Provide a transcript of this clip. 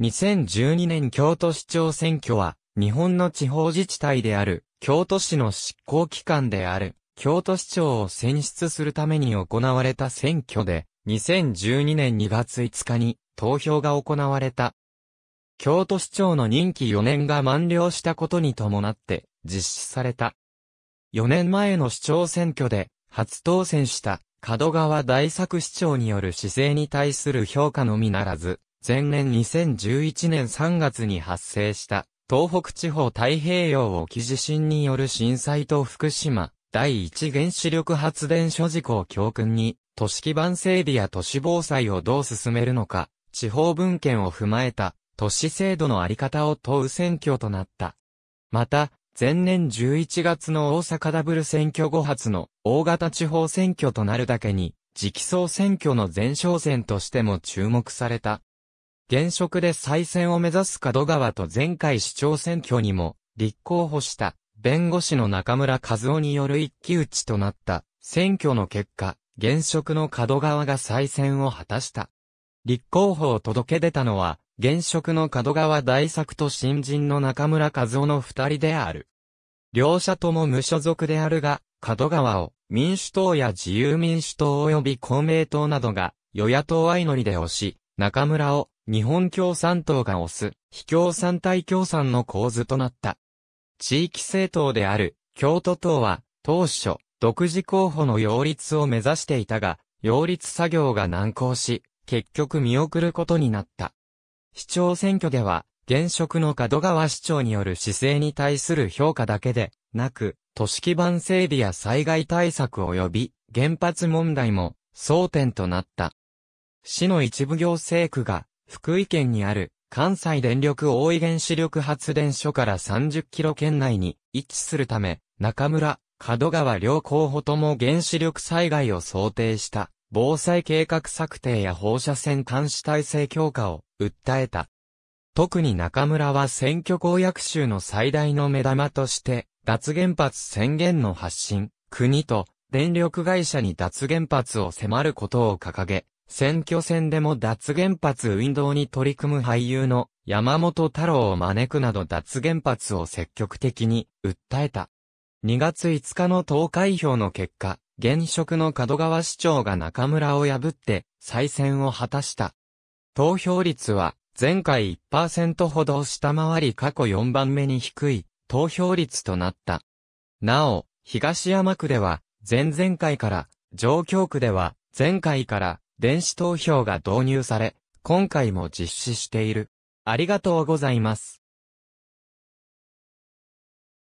2012年京都市長選挙は、日本の地方自治体である、京都市の執行機関である、京都市長を選出するために行われた選挙で、2012年2月5日に投票が行われた。京都市長の任期4年が満了したことに伴って実施された。4年前の市長選挙で初当選した門川大作市長による姿勢に対する評価のみならず、前年2011年3月に発生した東北地方太平洋沖地震による震災と福島第一原子力発電所事故を教訓に都市基盤整備や都市防災をどう進めるのか地方文献を踏まえた都市制度のあり方を問う選挙となった。また、前年11月の大阪ダブル選挙後発の大型地方選挙となるだけに、直送選挙の前哨戦としても注目された。現職で再選を目指す門川と前回市長選挙にも立候補した弁護士の中村和夫による一騎打ちとなった選挙の結果、現職の門川が再選を果たした。立候補を届け出たのは、現職の門川大作と新人の中村和夫の二人である。両者とも無所属であるが、門川を民主党や自由民主党及び公明党などが与野党相乗りで推し、中村を日本共産党が推す、非共産対共産の構図となった。地域政党である、京都党は、当初、独自候補の擁立を目指していたが、擁立作業が難航し、結局見送ることになった。市長選挙では、現職の門川市長による姿勢に対する評価だけで、なく、都市基盤整備や災害対策及び、原発問題も、争点となった。市の一部行政区が、福井県にある関西電力大井原子力発電所から30キロ圏内に位置するため、中村、角川両候補とも原子力災害を想定した防災計画策定や放射線監視体制強化を訴えた。特に中村は選挙公約集の最大の目玉として、脱原発宣言の発信、国と電力会社に脱原発を迫ることを掲げ、選挙戦でも脱原発運動に取り組む俳優の山本太郎を招くなど脱原発を積極的に訴えた。2月5日の投開票の結果、現職の門川市長が中村を破って再選を果たした。投票率は前回1%ほど下回り過去4番目に低い投票率となった。なお、東山区では前々回から、上京区では前回から電子投票が導入され、今回も実施している。ありがとうございます。